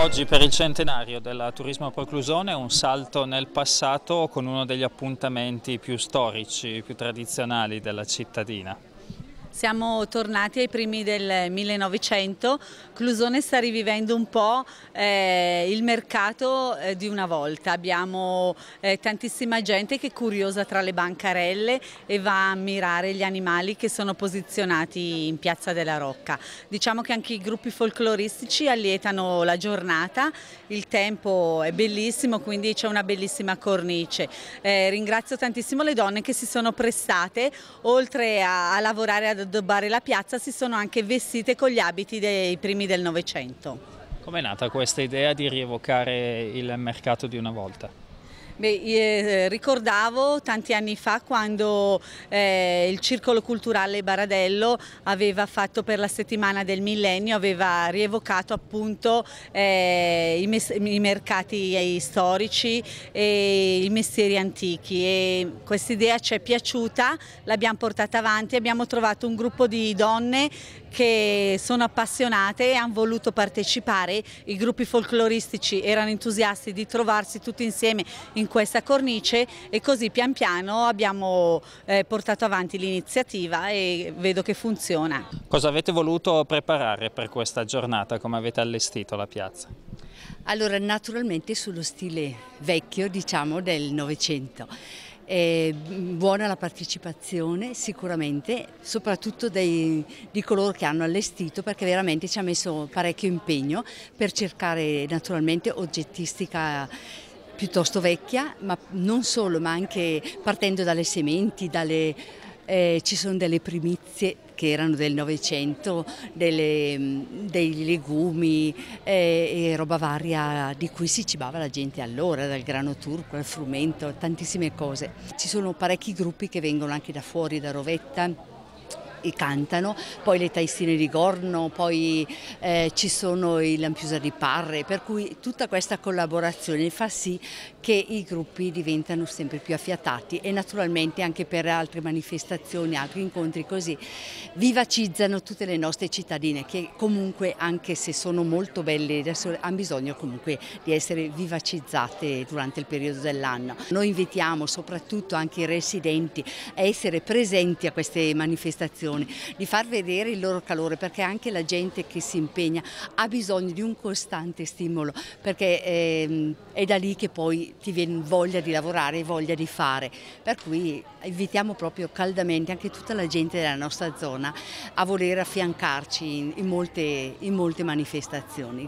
Oggi per il centenario del turismo preclusione un salto nel passato con uno degli appuntamenti più storici, più tradizionali della cittadina. Siamo tornati ai primi del 1900, Clusone sta rivivendo un po' eh, il mercato eh, di una volta, abbiamo eh, tantissima gente che è curiosa tra le bancarelle e va a ammirare gli animali che sono posizionati in Piazza della Rocca. Diciamo che anche i gruppi folcloristici allietano la giornata, il tempo è bellissimo quindi c'è una bellissima cornice. Eh, ringrazio tantissimo le donne che si sono prestate oltre a, a lavorare ad addobbare la piazza si sono anche vestite con gli abiti dei primi del Novecento. Com'è nata questa idea di rievocare il mercato di una volta? Beh, eh, ricordavo tanti anni fa quando eh, il Circolo Culturale Baradello aveva fatto per la settimana del millennio, aveva rievocato appunto eh, i, i, mercati storici e i mestieri antichi e questa idea ci è piaciuta, l'abbiamo portata avanti, abbiamo trovato un gruppo di donne che sono appassionate e hanno voluto partecipare, i gruppi folcloristici erano entusiasti di trovarsi tutti insieme in questa cornice e così pian piano abbiamo eh, portato avanti l'iniziativa e vedo che funziona. Cosa avete voluto preparare per questa giornata? Come avete allestito la piazza? Allora, naturalmente sullo stile vecchio, diciamo, del Novecento. Eh, buona la partecipazione sicuramente, soprattutto dei, di coloro che hanno allestito perché veramente ci ha messo parecchio impegno per cercare naturalmente oggettistica piuttosto vecchia, ma non solo, ma anche partendo dalle sementi, dalle, eh, ci sono delle primizie che erano del Novecento, mm, dei legumi eh, e roba varia di cui si cibava la gente allora, dal grano turco al frumento, tantissime cose. Ci sono parecchi gruppi che vengono anche da fuori, da Rovetta, e cantano, poi le Taissine di Gorno, poi eh, ci sono i Lampiusa di Parre, per cui tutta questa collaborazione fa sì che i gruppi diventano sempre più affiatati e naturalmente anche per altre manifestazioni, altri incontri così, vivacizzano tutte le nostre cittadine che comunque anche se sono molto belle hanno bisogno comunque di essere vivacizzate durante il periodo dell'anno. Noi invitiamo soprattutto anche i residenti a essere presenti a queste manifestazioni manifestazioni, di far vedere il loro calore perché anche la gente che si impegna ha bisogno di un costante stimolo perché eh, è da lì che poi ti viene voglia di lavorare e voglia di fare. Per cui invitiamo proprio caldamente anche tutta la gente della nostra zona a voler affiancarci in, in, molte, in molte manifestazioni.